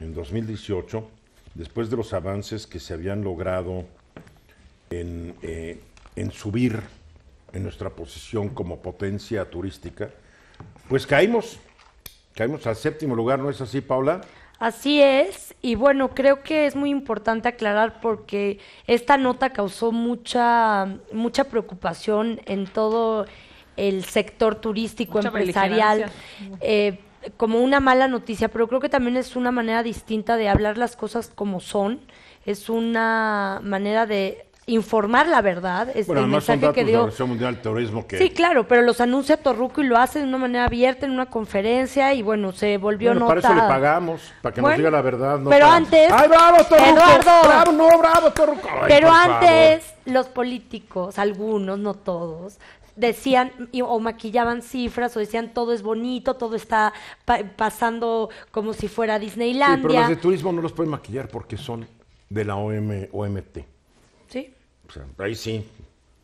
en 2018, después de los avances que se habían logrado eh, en, subir en nuestra posición como potencia turística, pues caímos, caímos al séptimo lugar, ¿no es así, Paula? Así es, y bueno, creo que es muy importante aclarar porque esta nota causó mucha, mucha preocupación en todo el sector turístico, empresarial. Eh, como una mala noticia, pero creo que también es una manera distinta de hablar las cosas como son, es una manera de informar la verdad. es bueno, el mensaje que dio. la Mundial Terrorismo que... Sí, claro, pero los anuncia Torruco y lo hace de una manera abierta en una conferencia y bueno, se volvió bueno, Para eso le pagamos, para que nos diga la verdad. No pero antes. ¡Ay, bravo, Torruco! ¡Bravo, no, bravo, Torruco! pero antes, los políticos, algunos, no todos, decían o maquillaban cifras o decían todo es bonito, todo está pasando como si fuera Disneyland. Sí, pero los de turismo no los pueden maquillar porque son de la OMT. Sí. ahí sí.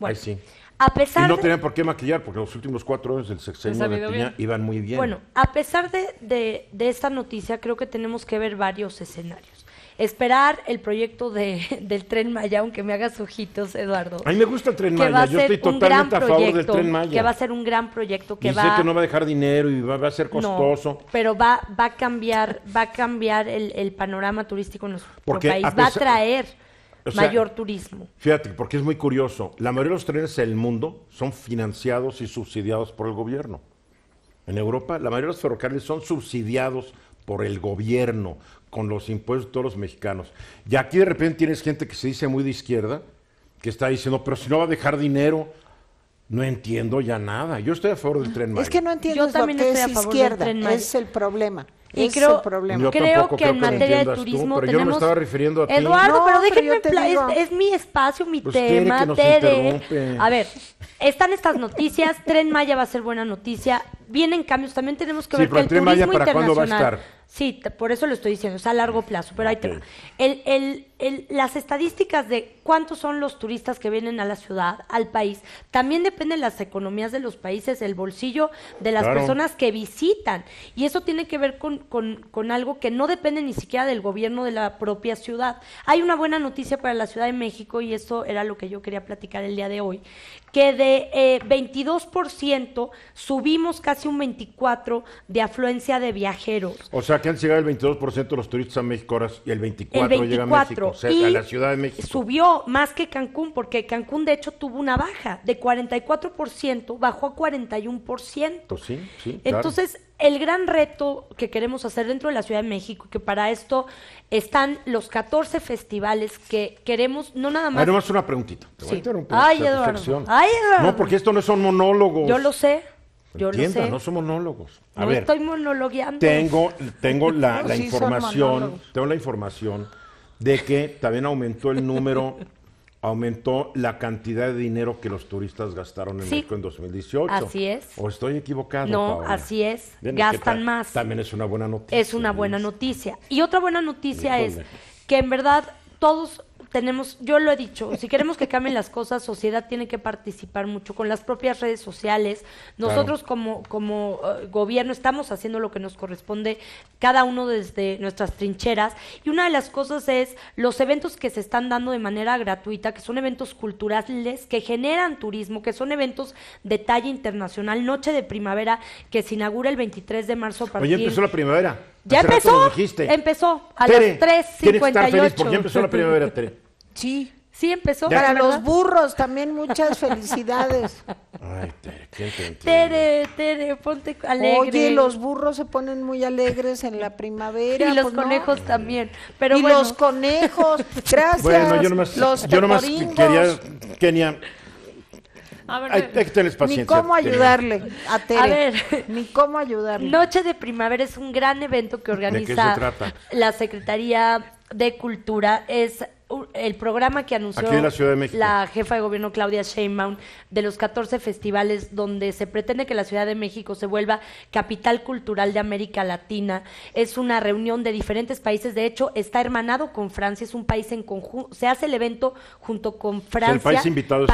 Ahí sí. A pesar y no tenían por qué maquillar, porque los últimos cuatro años del sexenio de iban muy bien. Bueno, a pesar de esta noticia, creo que tenemos que ver varios escenarios esperar el proyecto del Tren Maya, aunque me hagas ojitos, Eduardo. A mí me gusta el Tren Maya, yo estoy totalmente a favor del Tren Maya. Que va a ser un gran proyecto. Que que no va a dejar dinero y va, a ser costoso. pero va, va a cambiar, va a cambiar el, panorama turístico en nuestro país, va a traer mayor turismo. Fíjate, porque es muy curioso, la mayoría de los trenes del mundo son financiados y subsidiados por el gobierno. En Europa, la mayoría de los ferrocarriles son subsidiados por el gobierno, con los impuestos de todos los mexicanos. Y aquí de repente tienes gente que se dice muy de izquierda, que está diciendo, pero si no va a dejar dinero, no entiendo ya nada. Yo estoy a favor del tren Maya. Es que no entiendo Yo también estoy es a favor izquierda, del tren es el problema. Yo creo, creo, creo, que en materia de turismo pero yo me estaba refiriendo a Eduardo, pero déjenme... es, mi espacio, mi pues tema, A ver, están estas noticias. Tren Maya va a ser buena noticia. Vienen cambios. También tenemos que ver que el, el Tren Maya, ¿para Cuándo va a estar? Sí, por eso lo estoy diciendo, es a largo mm, plazo, pero hay te El, las estadísticas de cuántos son los turistas que vienen a la ciudad, al país, también dependen las economías de los países, el bolsillo de las personas que visitan. Y eso tiene que ver con, con algo que no depende ni siquiera del gobierno de la propia ciudad. Hay una buena noticia para la Ciudad de México y eso era lo que yo quería platicar el día de hoy, que de 22% eh, subimos casi un 24% de afluencia de viajeros. O sea, que han llegado el 22% de los turistas a México y el 24%, llega a México, o sea, a la Ciudad de México. Subió más que Cancún, porque Cancún de hecho tuvo una baja de 44%, bajó a 41%. Pues sí, sí. Claro. Entonces, el gran reto que queremos hacer dentro de la Ciudad de México, que para esto están los 14 festivales que queremos, no nada más. Pero una preguntita. Ay, Eduardo. Ay, Eduardo. No, porque esto no son monólogos. Yo lo sé. Yo lo sé. no son monólogos. A ver, estoy monologueando. Tengo, tengo la, información, tengo la información de que también aumentó el número aumentó la cantidad de dinero que los turistas gastaron en México en 2018. Así es. ¿O estoy equivocado? No, así es. Gastan más. También es una buena noticia. Es una buena noticia. Y otra buena noticia es que en verdad todos tenemos, yo lo he dicho, si queremos que cambien las cosas, sociedad tiene que participar mucho con las propias redes sociales. Nosotros como, como eh, gobierno estamos haciendo lo que nos corresponde, cada uno desde nuestras trincheras. Y una de las cosas es los eventos que se están dando de manera gratuita, que son eventos culturales, que generan turismo, que son eventos de talla internacional, Noche de Primavera, que se inaugura el 23 de marzo. Para Oye, empezó la primavera. Ya empezó. Empezó a Tere, las 3.58. Porque empezó la primavera, Tere. Sí. Sí, empezó. Para los burros también muchas felicidades. Ay, Tere, qué Tere, Tere, ponte alegre. Oye, los burros se ponen muy alegres en la primavera. Y los pues conejos no. también. y los conejos, gracias. Bueno, yo nomás, los yo nomás quería, Kenia, a ver, Ni cómo ayudarle a Tere. A ver, ni cómo ayudarle. Noche de Primavera es un gran evento que organiza la Secretaría de Cultura. Es el programa que anunció la, jefa de gobierno Claudia Sheinbaum de los 14 festivales donde se pretende que la Ciudad de México se vuelva capital cultural de América Latina. Es una reunión de diferentes países, de hecho está hermanado con Francia, es un país en conjunto, se hace el evento junto con Francia. El país invitado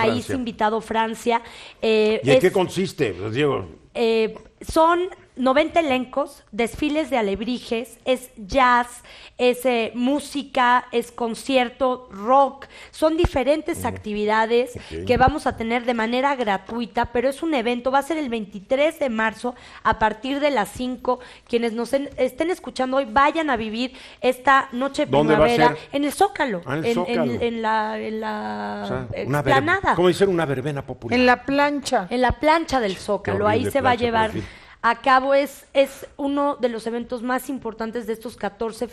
Francia. Invitado eh, ¿Y en qué consiste, Diego? Eh, son 90 elencos, desfiles de alebrijes, es jazz, es eh, música, es concierto, rock. Son diferentes actividades que vamos a tener de manera gratuita, pero es un evento, va a ser el 23 de marzo a partir de las 5. Quienes nos estén escuchando hoy, vayan a vivir esta noche primavera en el Zócalo, ah, en, En, la, en la una una verbena popular. En la plancha. En la plancha del Zócalo, ahí se va a llevar a cabo es, es uno de los eventos más importantes de estos 14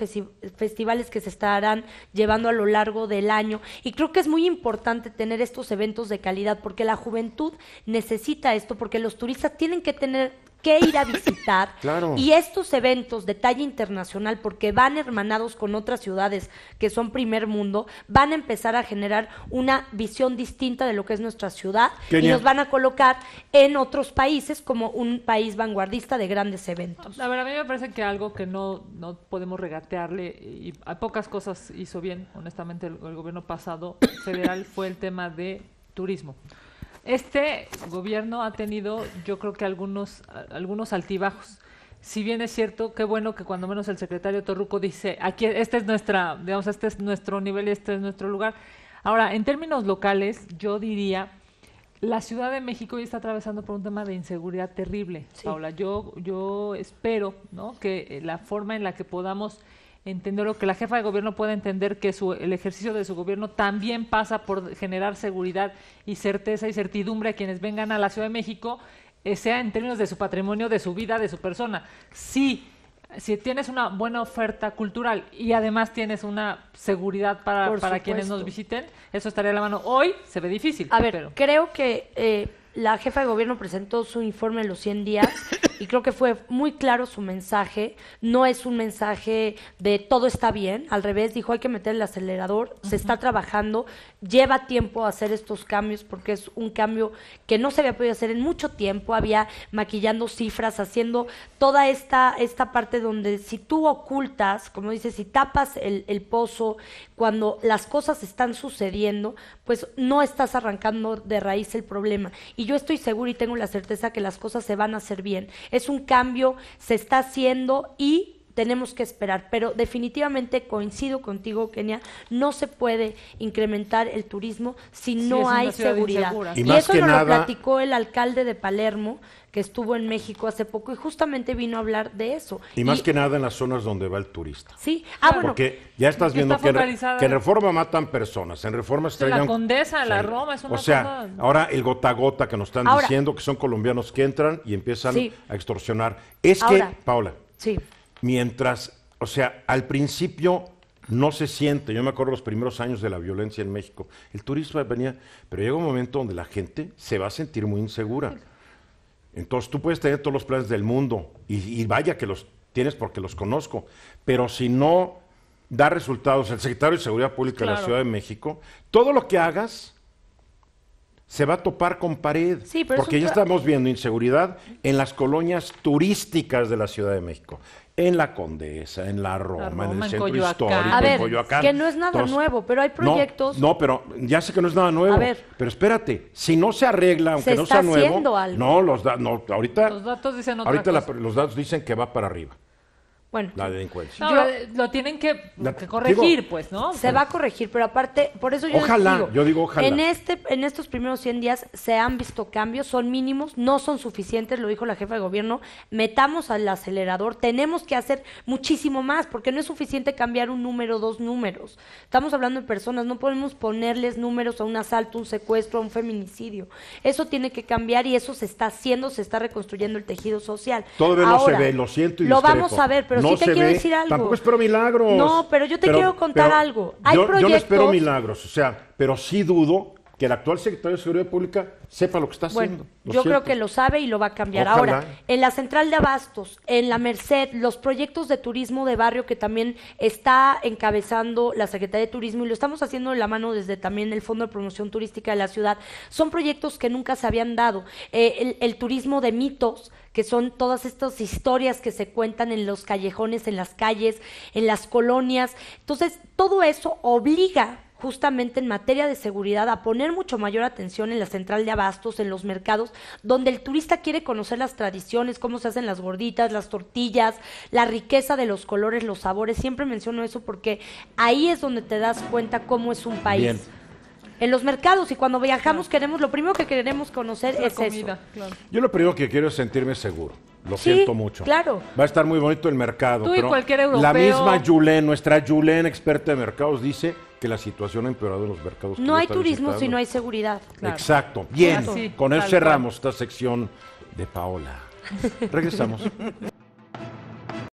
festivales que se estarán llevando a lo largo del año. Y creo que es muy importante tener estos eventos de calidad porque la juventud necesita esto, porque los turistas tienen que tener qué ir a visitar. Claro. Y estos eventos de talla internacional, porque van hermanados con otras ciudades que son primer mundo, van a empezar a generar una visión distinta de lo que es nuestra ciudad y nos van a colocar en otros países como un país vanguardista de grandes eventos. A verdad a mí me parece que algo que no, no podemos regatearle, y a pocas cosas hizo bien, honestamente, el gobierno pasado federal fue el tema de turismo. Este gobierno ha tenido, yo creo que algunos, algunos altibajos. Si bien es cierto, qué bueno que cuando menos el secretario Torruco dice, aquí este es nuestra, digamos, este es nuestro nivel y este es nuestro lugar. Ahora, en términos locales, yo diría la Ciudad de México ya está atravesando por un tema de inseguridad terrible, Paula. Yo, yo espero ¿no? que eh, la forma en la que podamos lo que la jefa de gobierno puede entender que el ejercicio de su gobierno también pasa por generar seguridad y certeza y certidumbre a quienes vengan a la Ciudad de México, eh, sea en términos de su patrimonio, de su vida, de su persona. Sí, si tienes una buena oferta cultural y además tienes una seguridad para, para quienes nos visiten, eso estaría a la mano. Hoy se ve difícil. A ver, creo que eh, la jefa de gobierno presentó su informe en los 100 días y creo que fue muy claro su mensaje. No es un mensaje de todo está bien, al revés, dijo hay que meter el acelerador, se está trabajando, lleva tiempo hacer estos cambios porque es un cambio que no se había podido hacer en mucho tiempo, había maquillando cifras, haciendo toda esta, esta parte donde si tú ocultas, como dices, si tapas el, el pozo, cuando las cosas están sucediendo, pues no estás arrancando de raíz el problema. Y yo estoy seguro y tengo la certeza que las cosas se van a hacer bien es un cambio, se está haciendo y tenemos que esperar, pero definitivamente coincido contigo, Kenia, no se puede incrementar el turismo si no hay seguridad. Y, eso nos lo platicó el alcalde de Palermo, que estuvo en México hace poco y justamente vino a hablar de eso. Y, más que nada en las zonas donde va el turista. Sí, ah, Porque ya estás viendo que, en Reforma matan personas, en Reforma estrellan... La Condesa, la Roma, es una O sea, ahora el gota gota que nos están diciendo que son colombianos que entran y empiezan a extorsionar. Es que, Paula, sí mientras, o sea, al principio no se siente, yo me acuerdo los primeros años de la violencia en México, el turismo venía, pero llega un momento donde la gente se va a sentir muy insegura. Entonces tú puedes tener todos los planes del mundo y, vaya que los tienes porque los conozco, pero si no da resultados, el secretario de Seguridad Pública de la Ciudad de México, todo lo que hagas se va a topar con pared, porque ya estamos viendo inseguridad en las colonias turísticas de la Ciudad de México en la Condesa, en la Roma, en el centro histórico, a ver, Que no es nada nuevo, pero hay proyectos. No, pero ya sé que no es nada nuevo. A ver, pero espérate, si no se arregla, aunque no sea nuevo, no los da, no, ahorita los datos dicen ahorita los datos dicen que va para arriba. Bueno, la delincuencia. lo tienen que, corregir, pues, ¿no? Se va a corregir, pero aparte, por eso yo ojalá, digo, yo digo ojalá. En, este, en estos primeros 100 días se han visto cambios, son mínimos, no son suficientes, lo dijo la jefa de gobierno, metamos al acelerador, tenemos que hacer muchísimo más, porque no es suficiente cambiar un número, dos números. Estamos hablando de personas, no podemos ponerles números a un asalto, un secuestro, a un feminicidio. Eso tiene que cambiar y eso se está haciendo, se está reconstruyendo el tejido social. Todavía no se ve, lo siento y Lo vamos a ver, pero te decir algo. Tampoco espero milagros. No, pero yo te quiero contar algo. Hay proyectos... yo no espero milagros, o sea, pero sí dudo que el actual secretario de Seguridad Pública sepa lo que está haciendo. yo creo que lo sabe y lo va a cambiar. Ahora, en la central de abastos, en la Merced, los proyectos de turismo de barrio que también está encabezando la Secretaría de Turismo y lo estamos haciendo de la mano desde también el Fondo de Promoción Turística de la Ciudad, son proyectos que nunca se habían dado. Eh, el turismo de mitos, que son todas estas historias que se cuentan en los callejones, en las calles, en las colonias. Entonces, todo eso obliga justamente en materia de seguridad a poner mucho mayor atención en la central de abastos, en los mercados, donde el turista quiere conocer las tradiciones, cómo se hacen las gorditas, las tortillas, la riqueza de los colores, los sabores. Siempre menciono eso porque ahí es donde te das cuenta cómo es un país. En los mercados y cuando viajamos queremos, lo primero que queremos conocer es eso. Yo lo primero que quiero es sentirme seguro. Lo siento mucho. Claro. Va a estar muy bonito el mercado. cualquier La misma Julen, nuestra Julen, experta de mercados, dice que la situación ha empeorado en los mercados. No hay turismo si no hay seguridad. Exacto. Bien, con eso cerramos esta sección de Paola. Regresamos.